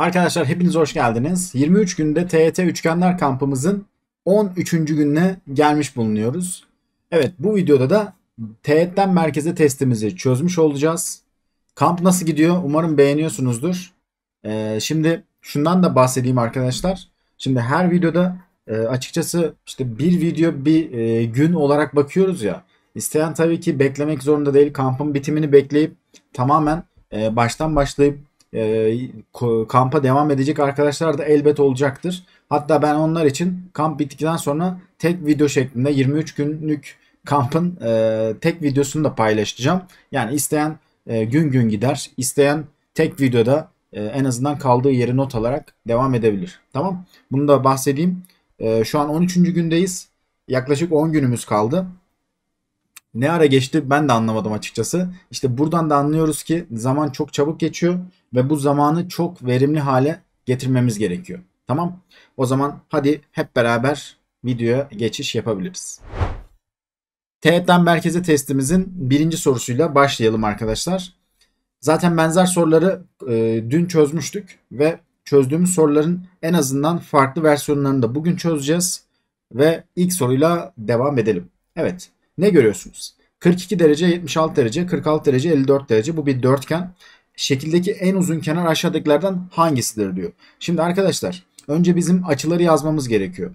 Arkadaşlar hepiniz hoş geldiniz. 23 günde TET Üçgenler kampımızın 13. gününe gelmiş bulunuyoruz. Evet bu videoda da TET'ten merkeze testimizi çözmüş olacağız. Kamp nasıl gidiyor? Umarım beğeniyorsunuzdur. Ee, şimdi şundan da bahsedeyim arkadaşlar. Şimdi her videoda e, açıkçası işte bir video bir e, gün olarak bakıyoruz ya. İsteyen tabii ki beklemek zorunda değil. Kampın bitimini bekleyip tamamen e, baştan başlayıp e, kampa devam edecek arkadaşlar da elbet olacaktır. Hatta ben onlar için kamp bittikten sonra tek video şeklinde 23 günlük kampın e, tek videosunu da paylaşacağım. Yani isteyen e, gün gün gider, isteyen tek videoda e, en azından kaldığı yeri not alarak devam edebilir. Tamam? Bunu da bahsedeyim. E, şu an 13. gündeyiz. Yaklaşık 10 günümüz kaldı ne ara geçti ben de anlamadım açıkçası. İşte buradan da anlıyoruz ki zaman çok çabuk geçiyor ve bu zamanı çok verimli hale getirmemiz gerekiyor. Tamam? O zaman hadi hep beraber videoya geçiş yapabiliriz. Teğetten merkeze testimizin birinci sorusuyla başlayalım arkadaşlar. Zaten benzer soruları e, dün çözmüştük ve çözdüğümüz soruların en azından farklı versiyonlarını da bugün çözeceğiz. Ve ilk soruyla devam edelim. Evet ne görüyorsunuz? 42 derece, 76 derece, 46 derece, 54 derece. Bu bir dörtgen. Şekildeki en uzun kenar aşağıdakilerden hangisidir diyor. Şimdi arkadaşlar önce bizim açıları yazmamız gerekiyor.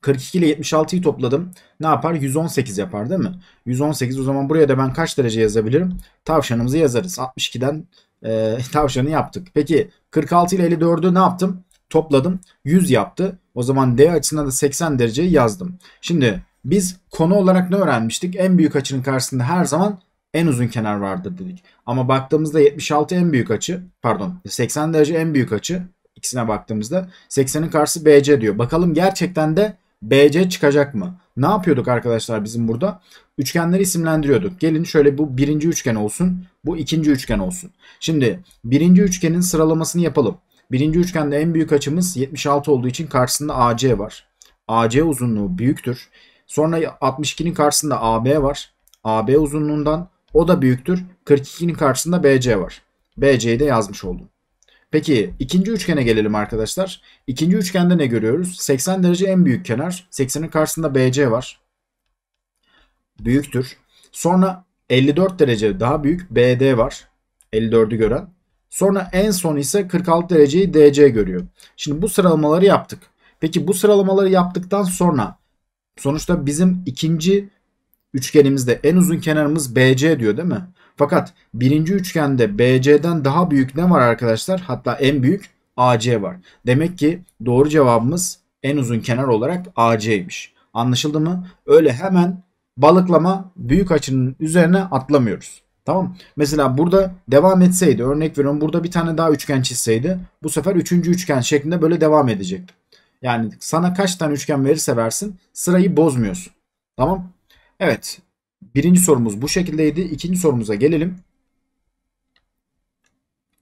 42 ile 76'yı topladım. Ne yapar? 118 yapar değil mi? 118 o zaman buraya da ben kaç derece yazabilirim? Tavşanımızı yazarız. 62'den e, tavşanı yaptık. Peki 46 ile 54'ü ne yaptım? Topladım. 100 yaptı. O zaman D açısından da 80 dereceyi yazdım. Şimdi biz konu olarak ne öğrenmiştik? En büyük açının karşısında her zaman en uzun kenar vardır dedik. Ama baktığımızda 76 en büyük açı, pardon 80 derece en büyük açı ikisine baktığımızda 80'in karşısı BC diyor. Bakalım gerçekten de BC çıkacak mı? Ne yapıyorduk arkadaşlar bizim burada? Üçgenleri isimlendiriyorduk. Gelin şöyle bu birinci üçgen olsun. Bu ikinci üçgen olsun. Şimdi birinci üçgenin sıralamasını yapalım. Birinci üçgende en büyük açımız 76 olduğu için karşısında AC var. AC uzunluğu büyüktür. Sonra 62'nin karşısında AB var. AB uzunluğundan o da büyüktür. 42'nin karşısında BC var. BC'yi de yazmış oldum. Peki ikinci üçgene gelelim arkadaşlar. İkinci üçgende ne görüyoruz? 80 derece en büyük kenar. 80'in karşısında BC var. Büyüktür. Sonra 54 derece daha büyük BD var. 54'ü gören. Sonra en son ise 46 dereceyi DC görüyor. Şimdi bu sıralamaları yaptık. Peki bu sıralamaları yaptıktan sonra Sonuçta bizim ikinci üçgenimizde en uzun kenarımız BC diyor değil mi? Fakat birinci üçgende BC'den daha büyük ne var arkadaşlar? Hatta en büyük AC var. Demek ki doğru cevabımız en uzun kenar olarak AC'ymiş. Anlaşıldı mı? Öyle hemen balıklama büyük açının üzerine atlamıyoruz. Tamam. Mesela burada devam etseydi örnek veriyorum burada bir tane daha üçgen çizseydi bu sefer üçüncü üçgen şeklinde böyle devam edecekti. Yani sana kaç tane üçgen verirse versin sırayı bozmuyorsun. Tamam. Evet. Birinci sorumuz bu şekildeydi. İkinci sorumuza gelelim.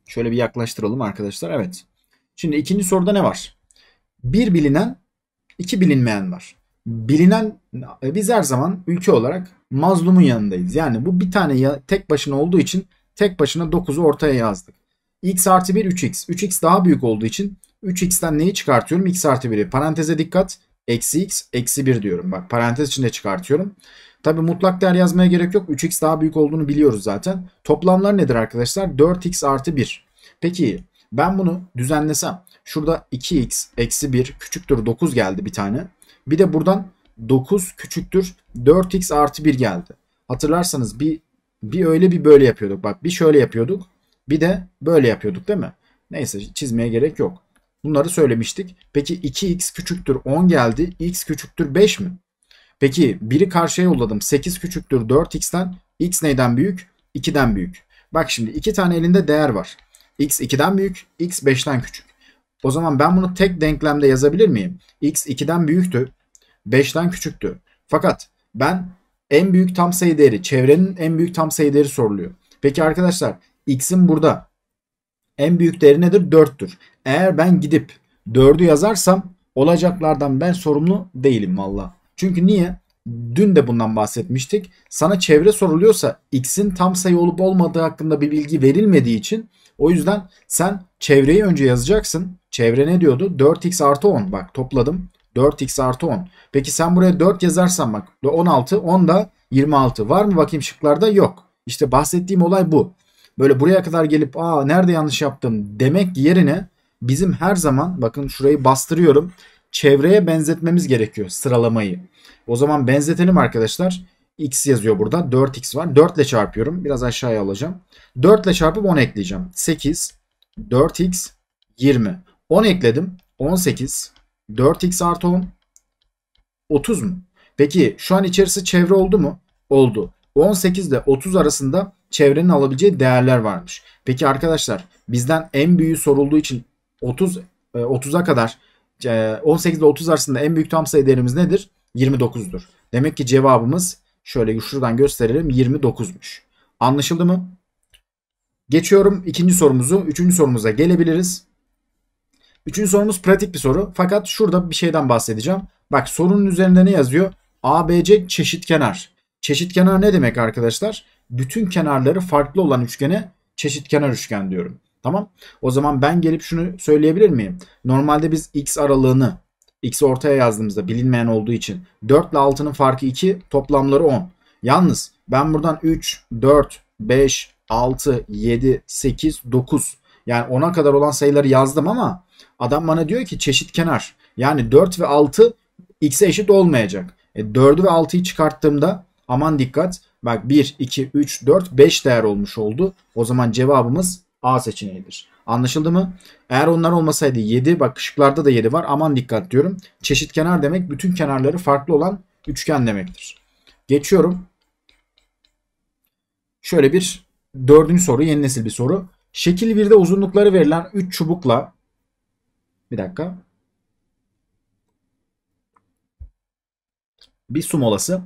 Şöyle bir yaklaştıralım arkadaşlar. Evet. Şimdi ikinci soruda ne var? Bir bilinen, iki bilinmeyen var. Bilinen e, biz her zaman ülke olarak mazlumun yanındayız. Yani bu bir tane ya, tek başına olduğu için tek başına 9'u ortaya yazdık. x artı 1 3x. 3x daha büyük olduğu için 3x'ten neyi çıkartıyorum? x artı 1'i. Paranteze dikkat. Eksi x, eksi 1 diyorum. Bak parantez içinde çıkartıyorum. Tabi mutlak değer yazmaya gerek yok. 3x daha büyük olduğunu biliyoruz zaten. Toplamlar nedir arkadaşlar? 4x artı 1. Peki ben bunu düzenlesem. Şurada 2x eksi 1 küçüktür 9 geldi bir tane. Bir de buradan 9 küçüktür 4x artı 1 geldi. Hatırlarsanız bir, bir öyle bir böyle yapıyorduk. Bak bir şöyle yapıyorduk. Bir de böyle yapıyorduk değil mi? Neyse çizmeye gerek yok. Bunları söylemiştik. Peki 2x küçüktür 10 geldi. x küçüktür 5 mi? Peki 1'i karşıya yolladım. 8 küçüktür 4x'ten. x neyden büyük? 2'den büyük. Bak şimdi 2 tane elinde değer var. x 2'den büyük, x 5'ten küçük. O zaman ben bunu tek denklemde yazabilir miyim? x 2'den büyüktü, 5'ten küçüktü. Fakat ben en büyük tam sayı değeri, çevrenin en büyük tam sayı değeri soruluyor. Peki arkadaşlar x'in burada en büyük değeri nedir? 4'tür. Eğer ben gidip 4'ü yazarsam olacaklardan ben sorumlu değilim valla. Çünkü niye? Dün de bundan bahsetmiştik. Sana çevre soruluyorsa x'in tam sayı olup olmadığı hakkında bir bilgi verilmediği için o yüzden sen çevreyi önce yazacaksın. Çevre ne diyordu? 4x artı 10. Bak topladım. 4x artı 10. Peki sen buraya 4 yazarsan bak 16, 10 da 26. Var mı bakayım şıklarda? Yok. İşte bahsettiğim olay bu böyle buraya kadar gelip aa nerede yanlış yaptım demek yerine bizim her zaman bakın şurayı bastırıyorum. Çevreye benzetmemiz gerekiyor sıralamayı. O zaman benzetelim arkadaşlar. X yazıyor burada. 4X var. 4 ile çarpıyorum. Biraz aşağıya alacağım. 4 ile çarpıp 10 ekleyeceğim. 8, 4X, 20. 10 ekledim. 18, 4X artı 10, 30 mu? Peki şu an içerisi çevre oldu mu? Oldu. 18 ile 30 arasında çevrenin alabileceği değerler varmış. Peki arkadaşlar bizden en büyüğü sorulduğu için 30 30'a e, kadar 18 ile 30 arasında en büyük tam sayı değerimiz nedir? 29'dur. Demek ki cevabımız şöyle şuradan gösterelim 29'muş. Anlaşıldı mı? Geçiyorum ikinci sorumuzu. Üçüncü sorumuza gelebiliriz. Üçüncü sorumuz pratik bir soru. Fakat şurada bir şeyden bahsedeceğim. Bak sorunun üzerinde ne yazıyor? ABC çeşit kenar. Çeşit kenar ne demek arkadaşlar? bütün kenarları farklı olan üçgene çeşit kenar üçgen diyorum. Tamam. O zaman ben gelip şunu söyleyebilir miyim? Normalde biz x aralığını x ortaya yazdığımızda bilinmeyen olduğu için 4 ile 6'nın farkı 2 toplamları 10. Yalnız ben buradan 3, 4, 5, 6, 7, 8, 9 yani 10'a kadar olan sayıları yazdım ama adam bana diyor ki çeşit kenar. Yani 4 ve 6 x'e eşit olmayacak. E 4'ü ve 6'yı çıkarttığımda aman dikkat Bak 1, 2, 3, 4, 5 değer olmuş oldu. O zaman cevabımız A seçeneğidir. Anlaşıldı mı? Eğer onlar olmasaydı 7 bak şıklarda da 7 var aman dikkat diyorum. Çeşit kenar demek bütün kenarları farklı olan üçgen demektir. Geçiyorum. Şöyle bir dördüncü soru yeni nesil bir soru. Şekil 1'de uzunlukları verilen 3 çubukla bir dakika. Bir su molası.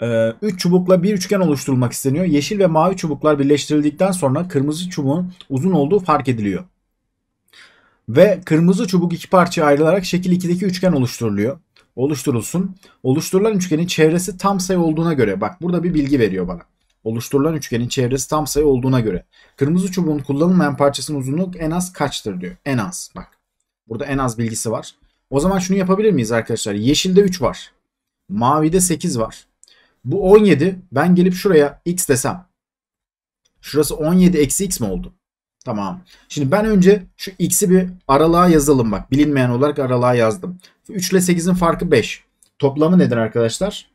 3 ee, çubukla bir üçgen oluşturulmak isteniyor. Yeşil ve mavi çubuklar birleştirildikten sonra kırmızı çubuğun uzun olduğu fark ediliyor. Ve kırmızı çubuk iki parçaya ayrılarak şekil 2'deki üçgen oluşturuluyor. Oluşturulsun. Oluşturulan üçgenin çevresi tam sayı olduğuna göre. Bak burada bir bilgi veriyor bana. Oluşturulan üçgenin çevresi tam sayı olduğuna göre. Kırmızı çubuğun kullanılmayan parçasının uzunluk en az kaçtır diyor. En az bak. Burada en az bilgisi var. O zaman şunu yapabilir miyiz arkadaşlar? Yeşilde 3 var. Mavide 8 var. Bu 17. Ben gelip şuraya x desem. Şurası 17 eksi x mi oldu? Tamam. Şimdi ben önce şu x'i bir aralığa yazalım bak. Bilinmeyen olarak aralığa yazdım. 3 ile 8'in farkı 5. Toplamı nedir arkadaşlar?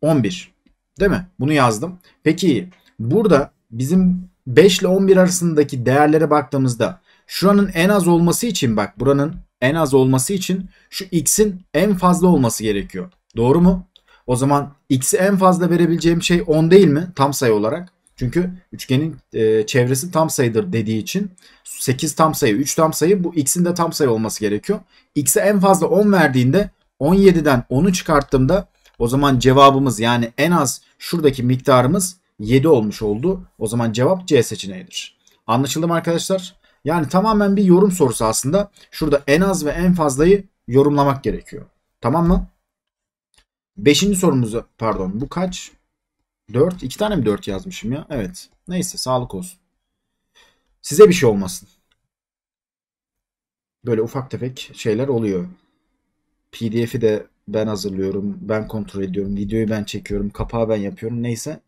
11. Değil mi? Bunu yazdım. Peki burada bizim 5 ile 11 arasındaki değerlere baktığımızda şuranın en az olması için bak buranın en az olması için şu x'in en fazla olması gerekiyor. Doğru mu? O zaman x'i en fazla verebileceğim şey 10 değil mi? Tam sayı olarak. Çünkü üçgenin e, çevresi tam sayıdır dediği için 8 tam sayı, 3 tam sayı bu x'in de tam sayı olması gerekiyor. X'e en fazla 10 verdiğinde 17'den 10'u çıkarttığımda o zaman cevabımız yani en az şuradaki miktarımız 7 olmuş oldu. O zaman cevap C seçeneğidir. Anlaşıldı mı arkadaşlar? Yani tamamen bir yorum sorusu aslında. Şurada en az ve en fazlayı yorumlamak gerekiyor. Tamam mı? Beşinci sorumuzu pardon bu kaç? Dört, iki tane mi dört yazmışım ya? Evet. Neyse sağlık olsun. Size bir şey olmasın. Böyle ufak tefek şeyler oluyor. PDF'i de ben hazırlıyorum. Ben kontrol ediyorum. Videoyu ben çekiyorum. Kapağı ben yapıyorum. Neyse.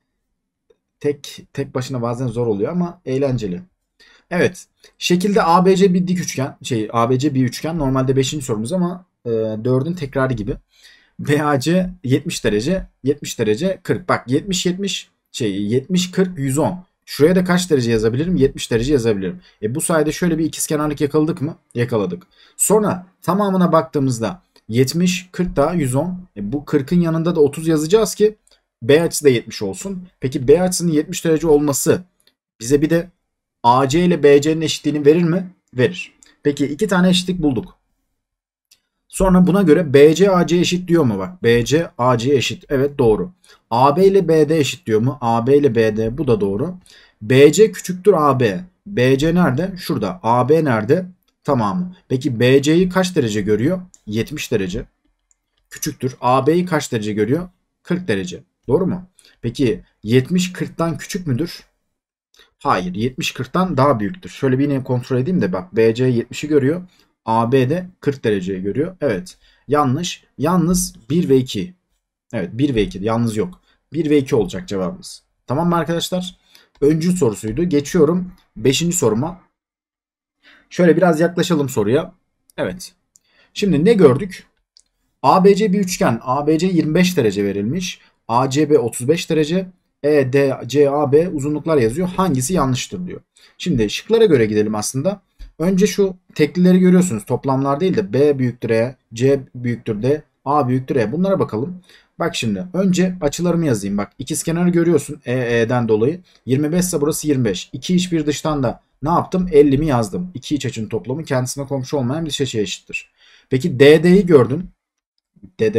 Tek tek başına bazen zor oluyor ama eğlenceli. Evet. Şekilde ABC bir dik üçgen. Şey ABC bir üçgen. Normalde beşinci sorumuz ama 4'ün e, tekrarı gibi. BAC 70 derece 70 derece 40. Bak 70 70 şey 70 40 110. Şuraya da kaç derece yazabilirim? 70 derece yazabilirim. E bu sayede şöyle bir ikizkenarlık yakaladık mı? Yakaladık. Sonra tamamına baktığımızda 70 40 daha 110. E bu 40'ın yanında da 30 yazacağız ki B açısı da 70 olsun. Peki B açısının 70 derece olması bize bir de AC ile BC'nin eşitliğini verir mi? Verir. Peki iki tane eşitlik bulduk. Sonra buna göre BC AC eşit diyor mu? Bak BC AC eşit. Evet doğru. AB ile BD eşit diyor mu? AB ile BD bu da doğru. BC küçüktür AB. BC nerede? Şurada. AB nerede? Tamamı. Peki BC'yi kaç derece görüyor? 70 derece. Küçüktür. AB'yi kaç derece görüyor? 40 derece. Doğru mu? Peki 70 40'tan küçük müdür? Hayır. 70 40'tan daha büyüktür. Şöyle bir yine kontrol edeyim de bak BC 70'i görüyor. AB de 40 dereceye görüyor. Evet yanlış. Yalnız 1 ve 2. Evet 1 ve 2 yalnız yok. 1 ve 2 olacak cevabımız. Tamam mı arkadaşlar? Öncü sorusuydu. Geçiyorum 5. soruma. Şöyle biraz yaklaşalım soruya. Evet. Şimdi ne gördük? ABC bir üçgen. ABC 25 derece verilmiş. ACB 35 derece. EDCAB uzunluklar yazıyor. Hangisi yanlıştır diyor. Şimdi şıklara göre gidelim aslında. Önce şu teklileri görüyorsunuz. Toplamlar değil de B büyüktür E, C büyüktür D, A büyüktür E. Bunlara bakalım. Bak şimdi önce açılarımı yazayım. Bak kenarı görüyorsun E, E'den dolayı. 25 ise burası 25. 2 iç bir dıştan da ne yaptım? 50'mi yazdım. İki iç açının toplamı kendisine komşu olmayan bir şey eşittir. Peki DD'yi gördün. DD.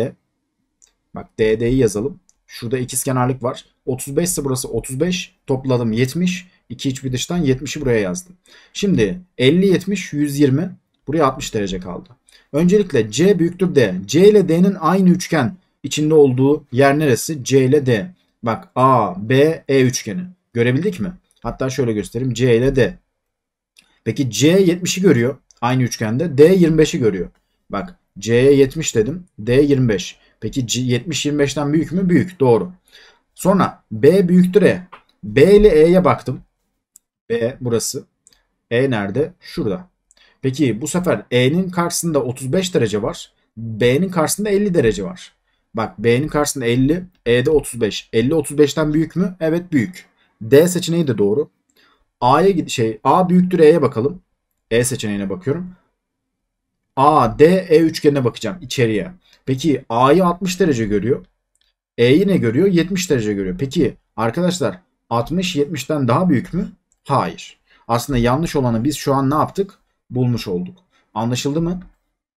Bak DD'yi yazalım. Şurada kenarlık var. 35 ise burası 35. Topladım 70. 2 iç bir dıştan 70'i buraya yazdım. Şimdi 50 70 120 buraya 60 derece kaldı. Öncelikle C büyüktür D. C ile D'nin aynı üçgen içinde olduğu yer neresi? C ile D. Bak A, B, E üçgeni. Görebildik mi? Hatta şöyle göstereyim. C ile D. Peki C 70'i görüyor. Aynı üçgende. D 25'i görüyor. Bak C'ye 70 dedim. D 25. Peki C 70 25'ten büyük mü? Büyük. Doğru. Sonra B büyüktür E. B ile E'ye baktım. B e burası. E nerede? Şurada. Peki bu sefer E'nin karşısında 35 derece var. B'nin karşısında 50 derece var. Bak B'nin karşısında 50, E'de 35. 50 35'ten büyük mü? Evet büyük. D seçeneği de doğru. A'ya şey A büyüktür E'ye bakalım. E seçeneğine bakıyorum. A, D, E üçgenine bakacağım içeriye. Peki A'yı 60 derece görüyor. E'yi ne görüyor? 70 derece görüyor. Peki arkadaşlar 60 70'ten daha büyük mü? Hayır. Aslında yanlış olanı biz şu an ne yaptık? Bulmuş olduk. Anlaşıldı mı?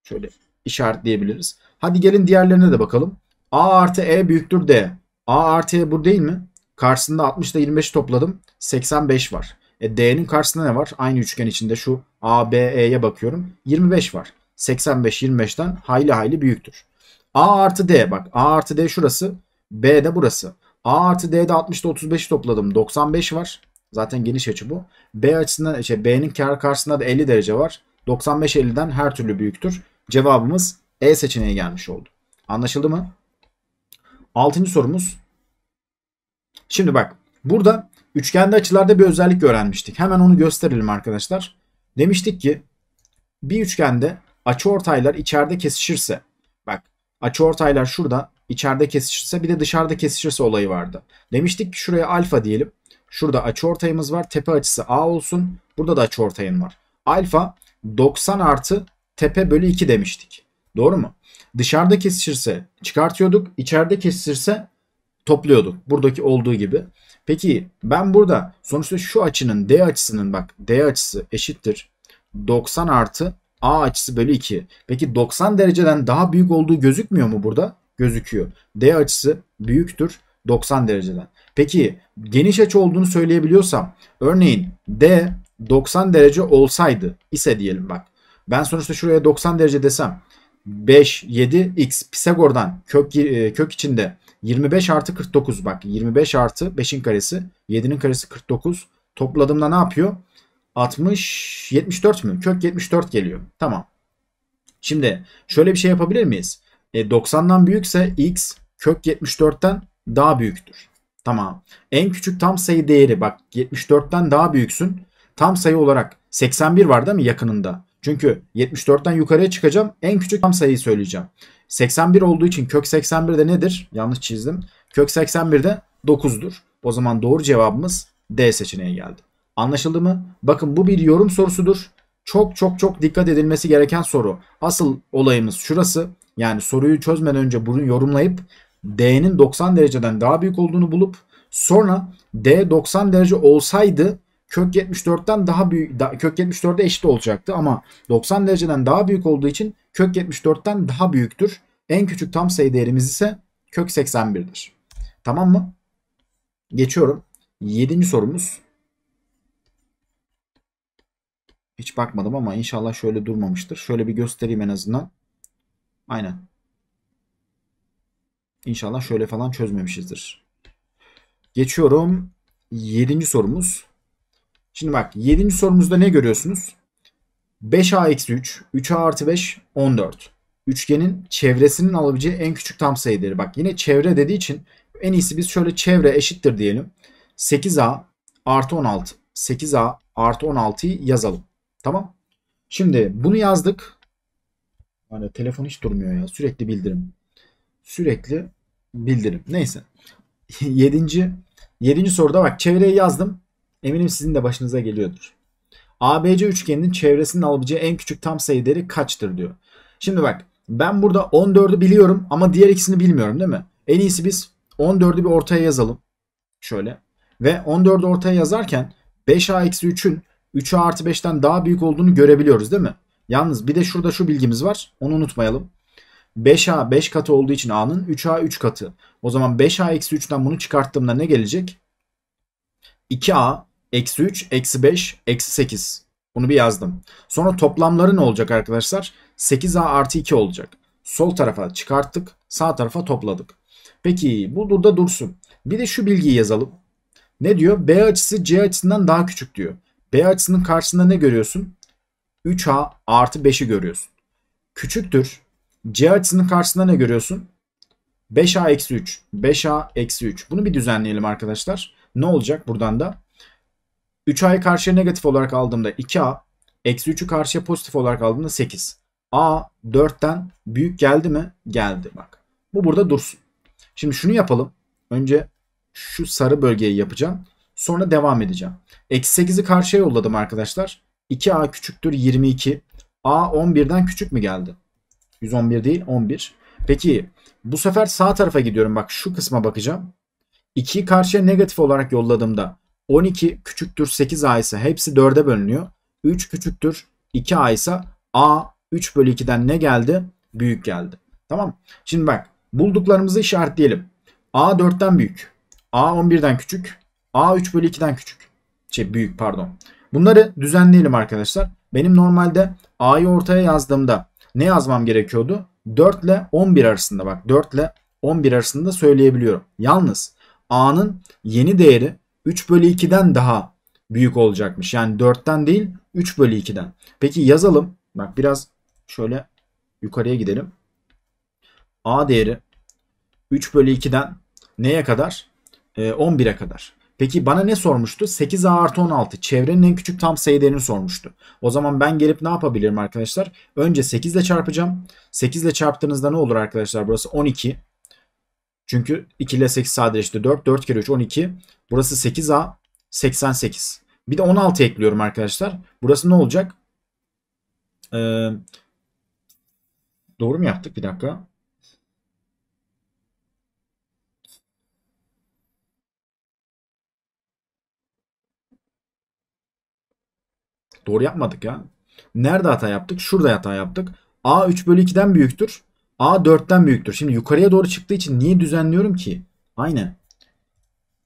Şöyle işaretleyebiliriz. Hadi gelin diğerlerine de bakalım. A artı E büyüktür D. A artı E bu değil mi? Karşısında 60 ile 25 topladım. 85 var. E D'nin karşısında ne var? Aynı üçgen içinde şu A, B, E'ye bakıyorum. 25 var. 85 25'ten hayli hayli büyüktür. A artı D bak A artı D şurası. B de burası. A artı D'de 60 ile 35'i topladım. 95 var. Zaten geniş açı bu. B açısından işte B'nin kar karşısında da 50 derece var. 95 50'den her türlü büyüktür. Cevabımız E seçeneği gelmiş oldu. Anlaşıldı mı? Altıncı sorumuz. Şimdi bak burada üçgende açılarda bir özellik öğrenmiştik. Hemen onu gösterelim arkadaşlar. Demiştik ki bir üçgende açıortaylar içeride kesişirse bak açıortaylar şurada içeride kesişirse bir de dışarıda kesişirse olayı vardı. Demiştik ki şuraya alfa diyelim. Şurada açı ortayımız var. Tepe açısı A olsun. Burada da açı ortayın var. Alfa 90 artı tepe bölü 2 demiştik. Doğru mu? Dışarıda kesişirse çıkartıyorduk. içeride kesişirse topluyorduk. Buradaki olduğu gibi. Peki ben burada sonuçta şu açının D açısının bak D açısı eşittir. 90 artı A açısı bölü 2. Peki 90 dereceden daha büyük olduğu gözükmüyor mu burada? Gözüküyor. D açısı büyüktür 90 dereceden. Peki geniş açı olduğunu söyleyebiliyorsam örneğin D 90 derece olsaydı ise diyelim bak. Ben sonuçta şuraya 90 derece desem 5, 7, x Pisagor'dan kök, e, kök içinde 25 artı 49 bak 25 artı 5'in karesi 7'nin karesi 49 topladığımda ne yapıyor? 60, 74 mü? Kök 74 geliyor. Tamam. Şimdi şöyle bir şey yapabilir miyiz? E, 90'dan büyükse x kök 74'ten daha büyüktür. Tamam. En küçük tam sayı değeri bak 74'ten daha büyüksün. Tam sayı olarak 81 var değil mi yakınında? Çünkü 74'ten yukarıya çıkacağım. En küçük tam sayıyı söyleyeceğim. 81 olduğu için kök 81 de nedir? Yanlış çizdim. Kök 81 de 9'dur. O zaman doğru cevabımız D seçeneği geldi. Anlaşıldı mı? Bakın bu bir yorum sorusudur. Çok çok çok dikkat edilmesi gereken soru. Asıl olayımız şurası. Yani soruyu çözmeden önce bunu yorumlayıp D'nin 90 dereceden daha büyük olduğunu bulup sonra D 90 derece olsaydı kök 74'ten daha büyük da, kök 74'e eşit olacaktı ama 90 dereceden daha büyük olduğu için kök 74'ten daha büyüktür. En küçük tam sayı değerimiz ise kök 81'dir. Tamam mı? Geçiyorum. 7. sorumuz. Hiç bakmadım ama inşallah şöyle durmamıştır. Şöyle bir göstereyim en azından. Aynen. İnşallah şöyle falan çözmemişizdir. Geçiyorum yedinci sorumuz. Şimdi bak yedinci sorumuzda ne görüyorsunuz? 5a eksi 3, 3a artı 5, 14. Üçgenin çevresinin alabileceği en küçük tam sayıları. Bak yine çevre dediği için en iyisi biz şöyle çevre eşittir diyelim. 8a artı 16. 8a artı 16'yı yazalım. Tamam. Şimdi bunu yazdık. Hani telefon hiç durmuyor ya. Sürekli bildirim. Sürekli bildirim. Neyse. yedinci, yedinci soruda bak çevreyi yazdım. Eminim sizin de başınıza geliyordur. ABC üçgeninin çevresinin alabileceği en küçük tam sayı değeri kaçtır diyor. Şimdi bak ben burada 14'ü biliyorum ama diğer ikisini bilmiyorum değil mi? En iyisi biz 14'ü bir ortaya yazalım. Şöyle. Ve 14'ü ortaya yazarken 5A-3'ün 3A artı 5'ten daha büyük olduğunu görebiliyoruz değil mi? Yalnız bir de şurada şu bilgimiz var. Onu unutmayalım. 5A 5 katı olduğu için A'nın 3A 3 katı. O zaman 5A eksi 3'ten bunu çıkarttığımda ne gelecek? 2A eksi 3 eksi 5 eksi 8. Bunu bir yazdım. Sonra toplamları ne olacak arkadaşlar? 8A artı 2 olacak. Sol tarafa çıkarttık. Sağ tarafa topladık. Peki bu burada dursun. Bir de şu bilgiyi yazalım. Ne diyor? B açısı C açısından daha küçük diyor. B açısının karşısında ne görüyorsun? 3A artı 5'i görüyorsun. Küçüktür C açısının karşısında ne görüyorsun? 5A eksi 3. 5A eksi 3. Bunu bir düzenleyelim arkadaşlar. Ne olacak buradan da? 3A'yı karşıya negatif olarak aldığımda 2A. Eksi 3'ü karşıya pozitif olarak aldığımda 8. A 4'ten büyük geldi mi? Geldi bak. Bu burada dursun. Şimdi şunu yapalım. Önce şu sarı bölgeyi yapacağım. Sonra devam edeceğim. Eksi 8'i karşıya yolladım arkadaşlar. 2A küçüktür 22. A 11'den küçük mü geldi? 111 değil 11. Peki bu sefer sağ tarafa gidiyorum. Bak şu kısma bakacağım. 2'yi karşıya negatif olarak yolladığımda 12 küçüktür 8a ise hepsi 4'e bölünüyor. 3 küçüktür 2a ise a 3 bölü 2'den ne geldi? Büyük geldi. Tamam. Şimdi bak bulduklarımızı işaretleyelim. a 4'ten büyük. a 11'den küçük. a 3 bölü 2'den küçük. Şey büyük pardon. Bunları düzenleyelim arkadaşlar. Benim normalde a'yı ortaya yazdığımda ne yazmam gerekiyordu? 4 ile 11 arasında bak 4 ile 11 arasında söyleyebiliyorum. Yalnız A'nın yeni değeri 3 bölü 2'den daha büyük olacakmış. Yani 4'ten değil 3 bölü 2'den. Peki yazalım. Bak biraz şöyle yukarıya gidelim. A değeri 3 bölü 2'den neye kadar? E, ee, 11'e kadar. Peki bana ne sormuştu? 8A artı 16 çevrenin en küçük tam sayılarını sormuştu. O zaman ben gelip ne yapabilirim arkadaşlar? Önce 8 ile çarpacağım. 8 ile çarptığınızda ne olur arkadaşlar? Burası 12. Çünkü 2 ile 8 sadeleşti. 4, 4 kere 3 12. Burası 8A 88. Bir de 16 ekliyorum arkadaşlar. Burası ne olacak? Ee, doğru mu yaptık? Bir dakika. Doğru yapmadık ya. Nerede hata yaptık? Şurada hata yaptık. A 3 bölü 2'den büyüktür. A 4'ten büyüktür. Şimdi yukarıya doğru çıktığı için niye düzenliyorum ki? Aynen.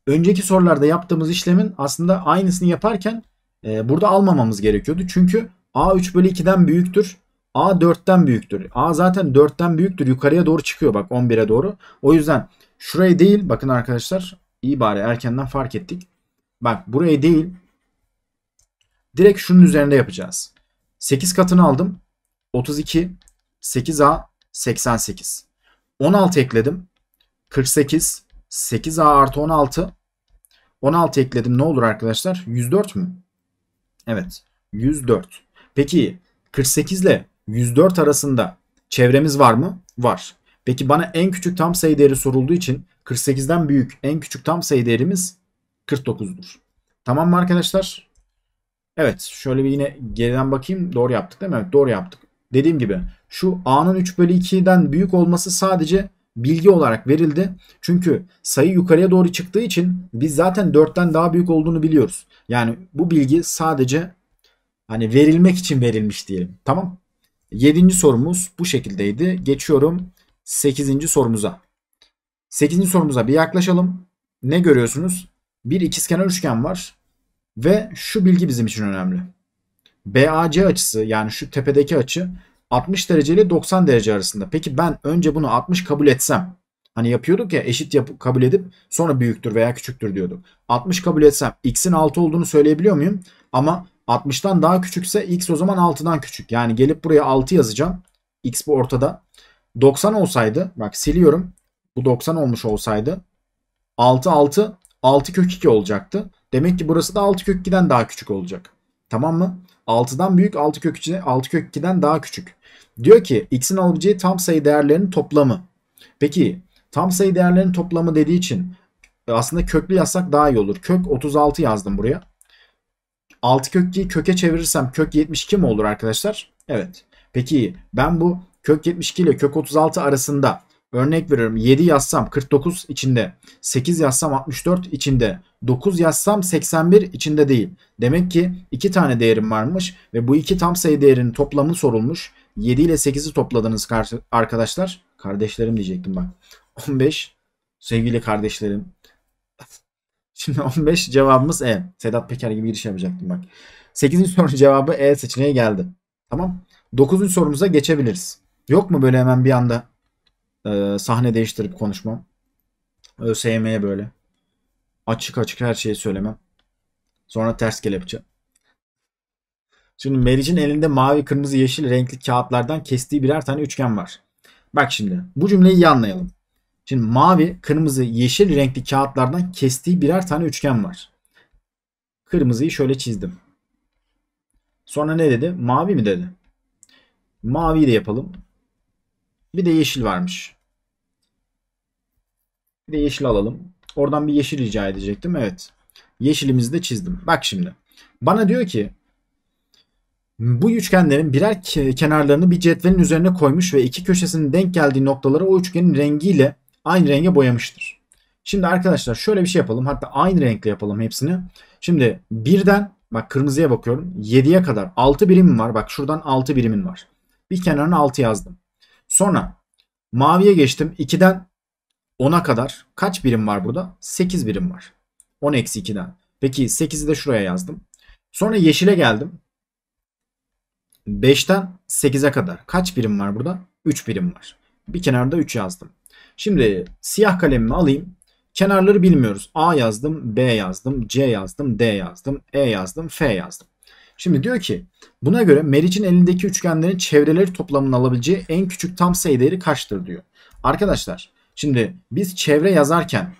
Önceki sorularda yaptığımız işlemin aslında aynısını yaparken e, burada almamamız gerekiyordu. Çünkü A 3 bölü 2'den büyüktür. A 4'ten büyüktür. A zaten 4'ten büyüktür. Yukarıya doğru çıkıyor bak 11'e doğru. O yüzden şurayı değil bakın arkadaşlar iyi bari erkenden fark ettik. Bak burayı değil Direkt şunun üzerinde yapacağız. 8 katını aldım. 32, 8A, 88. 16 ekledim. 48, 8A artı 16. 16 ekledim ne olur arkadaşlar? 104 mü? Evet 104. Peki 48 ile 104 arasında çevremiz var mı? Var. Peki bana en küçük tam sayı değeri sorulduğu için 48'den büyük en küçük tam sayı değerimiz 49'dur. Tamam mı arkadaşlar? Evet şöyle bir yine geriden bakayım doğru yaptık değil mi? Evet doğru yaptık. Dediğim gibi şu A'nın 3 bölü 2'den büyük olması sadece bilgi olarak verildi. Çünkü sayı yukarıya doğru çıktığı için biz zaten 4'ten daha büyük olduğunu biliyoruz. Yani bu bilgi sadece hani verilmek için verilmiş diyelim. Tamam. 7. sorumuz bu şekildeydi. Geçiyorum 8. sorumuza. 8. sorumuza bir yaklaşalım. Ne görüyorsunuz? Bir ikizkenar üçgen var. Ve şu bilgi bizim için önemli. BAC açısı yani şu tepedeki açı 60 derece ile 90 derece arasında. Peki ben önce bunu 60 kabul etsem hani yapıyorduk ya eşit yapı kabul edip sonra büyüktür veya küçüktür diyorduk. 60 kabul etsem x'in 6 olduğunu söyleyebiliyor muyum? Ama 60'tan daha küçükse x o zaman 6'dan küçük. Yani gelip buraya 6 yazacağım. x bu ortada. 90 olsaydı bak siliyorum. Bu 90 olmuş olsaydı 6 6 6 kök 2 olacaktı. Demek ki burası da 6 kök 2'den daha küçük olacak. Tamam mı? 6'dan büyük 6 kök 2, 6 kök 2'den daha küçük. Diyor ki x'in alabileceği tam sayı değerlerinin toplamı. Peki tam sayı değerlerinin toplamı dediği için e, aslında köklü yazsak daha iyi olur. Kök 36 yazdım buraya. 6 kök 2'yi köke çevirirsem kök 72 mi olur arkadaşlar? Evet. Peki ben bu kök 72 ile kök 36 arasında Örnek veriyorum 7 yazsam 49 içinde, 8 yazsam 64 içinde, 9 yazsam 81 içinde değil. Demek ki 2 tane değerim varmış ve bu iki tam sayı değerinin toplamı sorulmuş. 7 ile 8'i topladınız arkadaşlar. Kardeşlerim diyecektim bak. 15 sevgili kardeşlerim. Şimdi 15 cevabımız E. Sedat Peker gibi giriş yapacaktım bak. 8. soru cevabı E seçeneği geldi. Tamam. 9. sorumuza geçebiliriz. Yok mu böyle hemen bir anda ee, sahne değiştirip konuşmam. ÖSYM'ye böyle. Açık açık her şeyi söylemem. Sonra ters kelepçe. Şimdi Meriç'in elinde mavi, kırmızı, yeşil renkli kağıtlardan kestiği birer tane üçgen var. Bak şimdi bu cümleyi iyi anlayalım. Şimdi mavi, kırmızı, yeşil renkli kağıtlardan kestiği birer tane üçgen var. Kırmızıyı şöyle çizdim. Sonra ne dedi? Mavi mi dedi? Maviyi de yapalım. Bir de yeşil varmış. Bir de yeşil alalım. Oradan bir yeşil rica edecektim. Evet. Yeşilimizi de çizdim. Bak şimdi. Bana diyor ki bu üçgenlerin birer kenarlarını bir cetvelin üzerine koymuş ve iki köşesinin denk geldiği noktaları o üçgenin rengiyle aynı renge boyamıştır. Şimdi arkadaşlar şöyle bir şey yapalım. Hatta aynı renkle yapalım hepsini. Şimdi birden bak kırmızıya bakıyorum. 7'ye kadar 6 birim var. Bak şuradan 6 birimin var. Bir kenarını 6 yazdım. Sonra maviye geçtim. 2'den 10'a kadar kaç birim var burada? 8 birim var. 10 eksi 2'den. Peki 8'i de şuraya yazdım. Sonra yeşile geldim. 5'ten 8'e kadar kaç birim var burada? 3 birim var. Bir kenarda 3 yazdım. Şimdi siyah kalemimi alayım. Kenarları bilmiyoruz. A yazdım, B yazdım, C yazdım, D yazdım, E yazdım, F yazdım. Şimdi diyor ki buna göre Meriç'in elindeki üçgenlerin çevreleri toplamını alabileceği en küçük tam sayı değeri kaçtır diyor. Arkadaşlar Şimdi biz çevre yazarken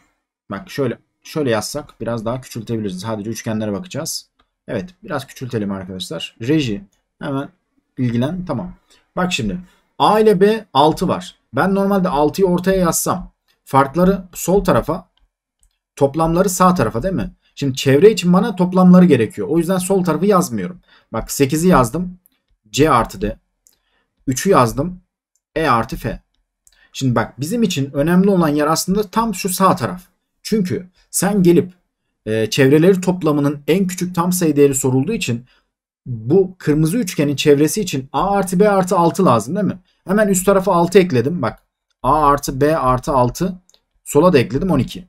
bak şöyle şöyle yazsak biraz daha küçültebiliriz. Sadece üçgenlere bakacağız. Evet biraz küçültelim arkadaşlar. Reji hemen ilgilen tamam. Bak şimdi A ile B 6 var. Ben normalde 6'yı ortaya yazsam farkları sol tarafa toplamları sağ tarafa değil mi? Şimdi çevre için bana toplamları gerekiyor. O yüzden sol tarafı yazmıyorum. Bak 8'i yazdım. C artı D. 3'ü yazdım. E artı F. Şimdi bak bizim için önemli olan yer aslında tam şu sağ taraf. Çünkü sen gelip e, çevreleri toplamının en küçük tam sayı değeri sorulduğu için bu kırmızı üçgenin çevresi için a artı b artı 6 lazım değil mi? Hemen üst tarafa 6 ekledim. Bak a artı b artı 6 sola da ekledim 12.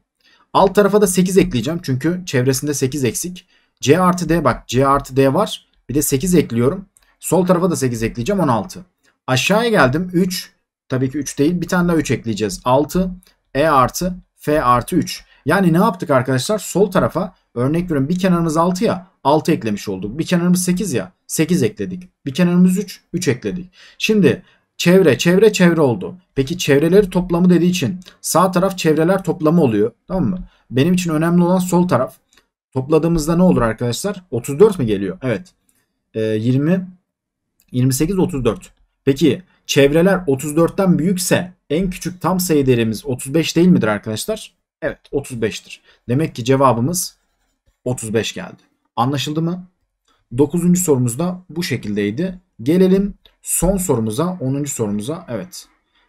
Alt tarafa da 8 ekleyeceğim çünkü çevresinde 8 eksik. c artı d bak c artı d var bir de 8 ekliyorum. Sol tarafa da 8 ekleyeceğim 16. Aşağıya geldim 3 Tabii ki 3 değil. Bir tane daha 3 ekleyeceğiz. 6 E artı F artı 3. Yani ne yaptık arkadaşlar? Sol tarafa örnek veriyorum bir kenarımız 6 ya 6 eklemiş olduk. Bir kenarımız 8 ya 8 ekledik. Bir kenarımız 3 3 ekledik. Şimdi çevre çevre çevre oldu. Peki çevreleri toplamı dediği için sağ taraf çevreler toplamı oluyor. Tamam mı? Benim için önemli olan sol taraf. Topladığımızda ne olur arkadaşlar? 34 mi geliyor? Evet. E, 20 28 34. Peki çevreler 34'ten büyükse en küçük tam sayı değerimiz 35 değil midir arkadaşlar? Evet 35'tir. Demek ki cevabımız 35 geldi. Anlaşıldı mı? 9. sorumuz da bu şekildeydi. Gelelim son sorumuza 10. sorumuza. Evet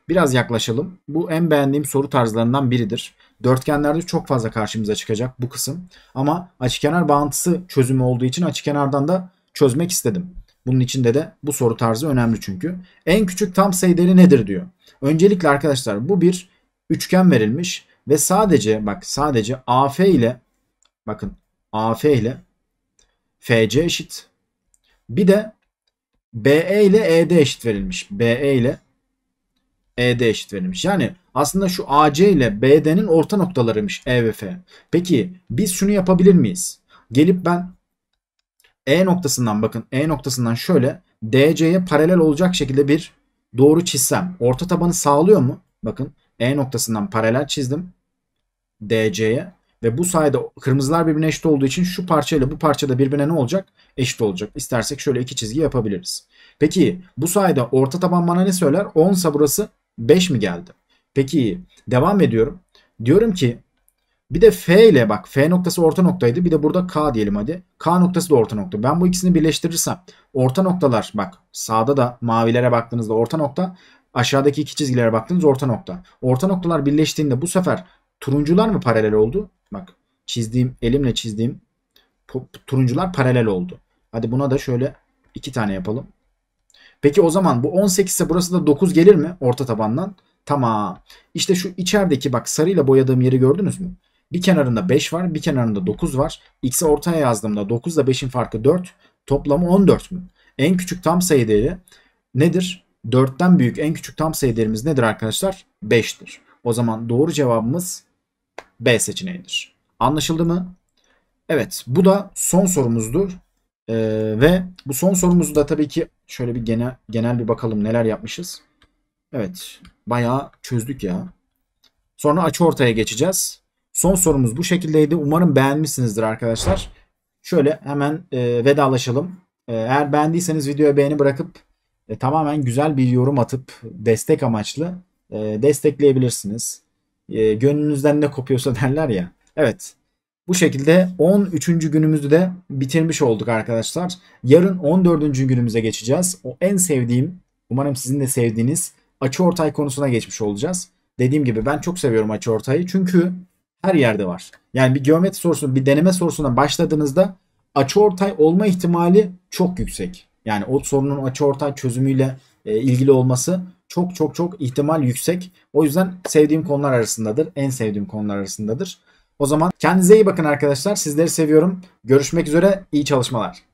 biraz yaklaşalım. Bu en beğendiğim soru tarzlarından biridir. Dörtgenlerde çok fazla karşımıza çıkacak bu kısım. Ama açıkenar bağıntısı çözümü olduğu için açıkenardan da çözmek istedim. Bunun içinde de bu soru tarzı önemli çünkü. En küçük tam sayıları nedir diyor. Öncelikle arkadaşlar bu bir üçgen verilmiş ve sadece bak sadece AF ile bakın AF ile FC eşit. Bir de BE ile ED eşit verilmiş. BE ile ED eşit verilmiş. Yani aslında şu AC ile BD'nin orta noktalarıymış E ve F. Peki biz şunu yapabilir miyiz? Gelip ben e noktasından bakın E noktasından şöyle DC'ye paralel olacak şekilde bir doğru çizsem orta tabanı sağlıyor mu? Bakın E noktasından paralel çizdim DC'ye ve bu sayede kırmızılar birbirine eşit olduğu için şu parçayla bu parçada birbirine ne olacak? Eşit olacak. İstersek şöyle iki çizgi yapabiliriz. Peki bu sayede orta taban bana ne söyler? 10 burası 5 mi geldi? Peki devam ediyorum. Diyorum ki bir de F ile bak F noktası orta noktaydı. Bir de burada K diyelim hadi. K noktası da orta nokta. Ben bu ikisini birleştirirsem orta noktalar bak sağda da mavilere baktığınızda orta nokta. Aşağıdaki iki çizgilere baktığınız orta nokta. Orta noktalar birleştiğinde bu sefer turuncular mı paralel oldu? Bak çizdiğim elimle çizdiğim turuncular paralel oldu. Hadi buna da şöyle iki tane yapalım. Peki o zaman bu 18 ise burası da 9 gelir mi orta tabandan? Tamam. İşte şu içerideki bak sarıyla boyadığım yeri gördünüz mü? Bir kenarında 5 var, bir kenarında 9 var. X'i ortaya yazdığımda 9 ile 5'in farkı 4. Toplamı 14 mü? En küçük tam sayı değeri nedir? 4'ten büyük en küçük tam sayı değerimiz nedir arkadaşlar? 5'tir. O zaman doğru cevabımız B seçeneğidir. Anlaşıldı mı? Evet bu da son sorumuzdur. Ee, ve bu son sorumuzu da tabii ki şöyle bir genel, genel bir bakalım neler yapmışız. Evet bayağı çözdük ya. Sonra açı ortaya geçeceğiz. Son sorumuz bu şekildeydi. Umarım beğenmişsinizdir arkadaşlar. Şöyle hemen e, vedalaşalım. E, eğer beğendiyseniz videoya beğeni bırakıp e, tamamen güzel bir yorum atıp destek amaçlı e, destekleyebilirsiniz. E, gönlünüzden ne kopuyorsa derler ya. Evet. Bu şekilde 13. günümüzü de bitirmiş olduk arkadaşlar. Yarın 14. günümüze geçeceğiz. O en sevdiğim, umarım sizin de sevdiğiniz açı ortay konusuna geçmiş olacağız. Dediğim gibi ben çok seviyorum açı ortayı Çünkü her yerde var. Yani bir geometri sorusu, bir deneme sorusuna başladığınızda açıortay olma ihtimali çok yüksek. Yani o sorunun açıortay çözümüyle e, ilgili olması çok çok çok ihtimal yüksek. O yüzden sevdiğim konular arasındadır. En sevdiğim konular arasındadır. O zaman kendinize iyi bakın arkadaşlar. Sizleri seviyorum. Görüşmek üzere. İyi çalışmalar.